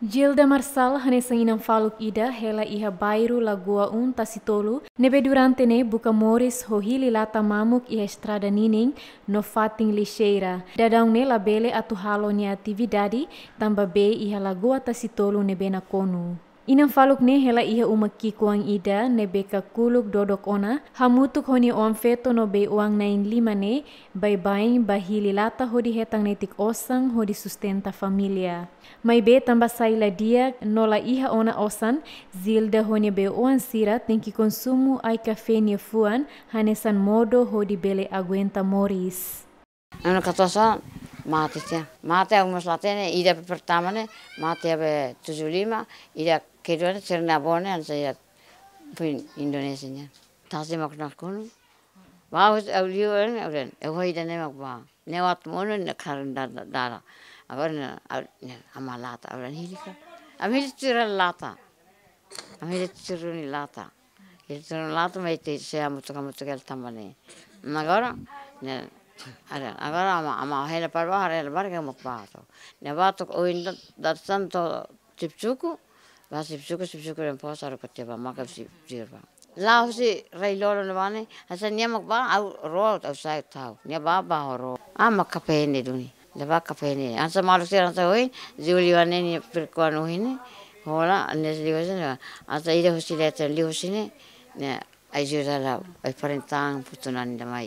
Jilda Marsal hane hanesanginam faluk ida hela iha bairu lagua un tasitolu nebe durante ne buka moris hohili lata mamuk iha estrada nining no fating lixeira dadang ne labele atu halonya ne tamba be iha lagua tasitolu nebe na konu. Inang faluk ne hela iha umaki kuang ida nebeka kuluk dodok ona hamutuk honi omfeto no be uang nain lima ne bai baing bahililata hodi hetang netik osang hodi sustenta familia. Mai be tamba saila dia nola iha ona osan zilda honi be uang sira tengki konsumu ai kafe ni fuan hanesan modo hodi bele aguenta moris. Ano katosa maatitja. Maat on myös latene, ida pertamane, maat ja be tuzulima, ida kedone cerna bone an se pin indonesinya. Tasi mak nakun. Ba us aulion aulen, e hoi da ne mak ba. Ne wat mono ne karun da da. Agar ne amalata aulen hilika. Am hilitsira lata. Am hilitsiruni lata. Hilitsiruni lata me te se amutukamutukel tamane. Nagora ne మా హేల పడవ హరేల బరగ ముప్పాతో నెబాతుకు ఓయిన్ దర్శనంతో తిప్చుకు బా తిప్చుకు తిప్చుకు నేను పోసారు కొత్తేవా మాకు తీరువా లాహుసి రైలోలో వానే అసలు నియమకు బా అవు రో సాగు తావు నే బా బా రో ఆ మొక్క పేయండి దుని లేవా కపేని అంత మాలు అంత పోయి జీవులు ఇవన్నీ పిరుక్కోను పోయినాయి హోళ అన్నీ అంత ఇది హుసి లేత హుసిని ఐదు రావు అయిపోయిన తాంగ్ పుతున్నాను మై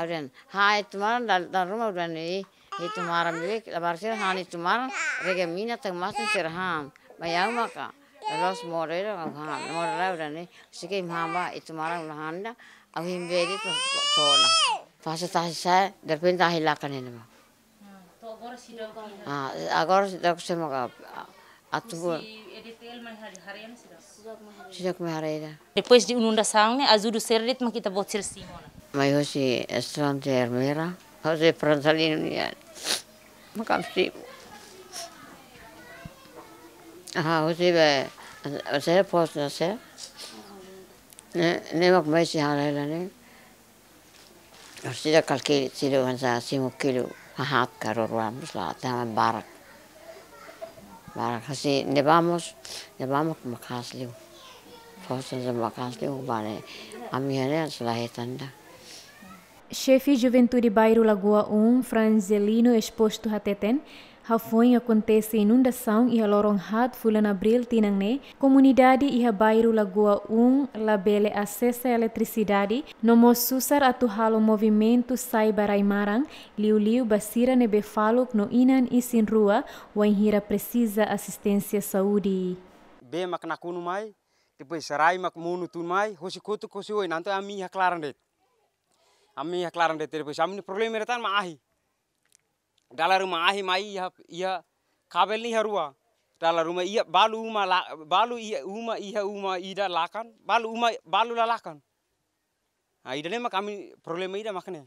auren ha itumar dal dal rumah udah nih itumar milik lebar sih, ha itumar rega mina tak masuk sih ham bayang maka los more ro ham mori ra udah nih sike itu itumar udah handa aku himbegi to tona fase saya, derpin tahilakan ini mah Ah, agora se dá com você maga. Atubo. Sidak maharaira. Depois di inundação, né, azudu o mah kita buat está botir ما يوسي استرانتي ارميرا هوزي برانتالين يعني ما كان في ها هوزي ب وسير بوست نسير نمك ماشي على لاني وسيدا كالكيل سيلو هنسا سيمو كيلو هات كارور وام سلا تمام بارك بارك هسي نباموس نبامك مكاسليو فوسن زمكاسليو باني أمي هنا سلا هيتندا Chefe Juventude Bairro Lagoa 1, Franzelino Exposto Hateten, Rafon acontece inundação e a Loron hat fulan abril tinangne, comunidade e bairro Lagoa 1, labele acessa eletricidade, nomo susar Atuhalo movimento sai baraimarang, liu liu basira nebe no inan e sin rua, enhira precisa assistência saúde. Bem, não mai, depois rai makmunu hoje mai, hosikutu kosioi, nanto minha haklaran det. Ami ya klaran de terpes. Ami problem retan ma ahi. Dala rumah ahi mai ya ya kabel ni harua. Ya Dala rumah iya balu uma la, balu iya uma iya uma ida lakan. Balu uma balu lalakan. Nah, ida ni kami problem ida makne.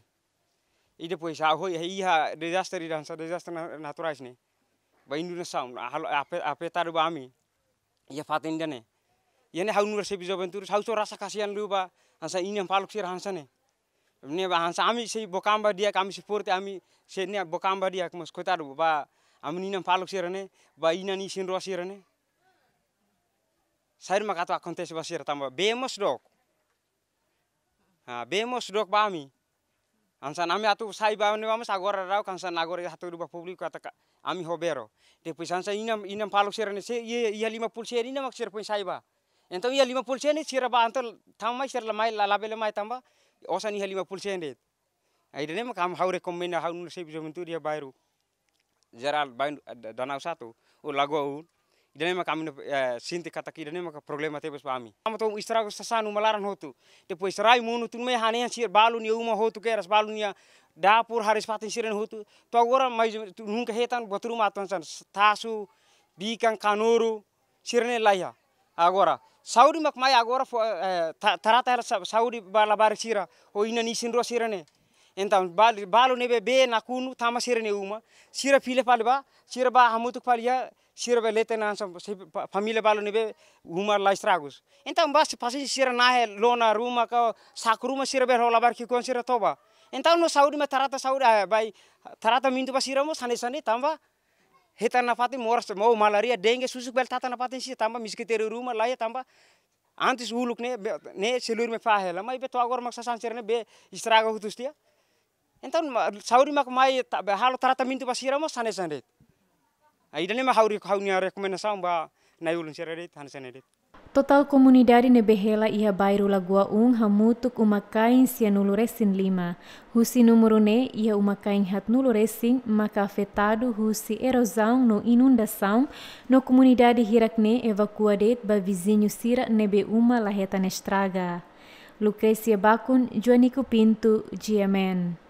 Ida pues aho ya iya disaster ida sa disaster natural ni. Ba Indonesia hal ape ape taru ba ami. Iya fatin dene. Yene haunur sebijo bentur so rasa kasihan lu ba. Hansa ini yang paluk sih hansa ne. Kami bokamba dia kami support. kami senia bokamba dia kemas kota do ba kami nina palok sirane ba ina ni sin roa sirane. Saya kontes akontes tamba tambah bemos dok. Ha bemos dok ba kami. Ansan kami atu sai ba ne mama sagora rau kansan nagore hatu dua publik kata kami hobero. Tapi ansan ina ina palok sirane se iya, iya lima puluh sirane ina maksir pun sai ba. Entah iya lima puluh sih, siraba antar tambah sih lamai lalabel lamai tambah osani halima pulsende ya dene ma kam haure komena haun sebi jomintu dia bayru jeral bain danau satu o lago o idene ma kam eh, sinti kata ki idene ma problema tebes pami am to istirahat sasanu malaran hotu te po istirahat munu tun me hane sir balun yeu ya ma hotu ke ras balun ya dapur haris patin sirin hotu to agora mai nun ke hetan botru maton san tasu bikang kanuru sirne laya agora sauri mak mai agora fo tarata ela sauri bala bar sira o ina ni sinro sira ne então balo balo nebe be na kunu tama sira ne uma sira pile pale ba sira ba hamutuk pale ya sira be lete na sam família balo nebe uma lá estragos então bas pasi sira na he lona ruma ka sakruma sira be rola bar ki kon sira toba então no sauri me tarata sauri bai tarata mindu ba sira mo sane sane tamba hetanafaty morasy mau malaria dengue susuk bel tatanafaty si tamba miskiteri rumah laya tamba antes uluk ne ne selur me fahela mai be to agora maksa sancer ne be istraga hutus dia então sauri mak mai halo tarata mintu pasira mo sane sane ai dane ma hauri kaunia rekomendasaum ba nayulun serere tan sane Total ne behela ia bairro Lagoa 1 hamutuk uma kain nuluresin lima. Husi número ne ia uma hat nuluresin maka afetado husi erosão no inundação, no comunidade Hirakne evakuadet ba vizinho Sira nebe uma laheta nestraga. Lucrecia Bakun, Joanico Pinto, GMN.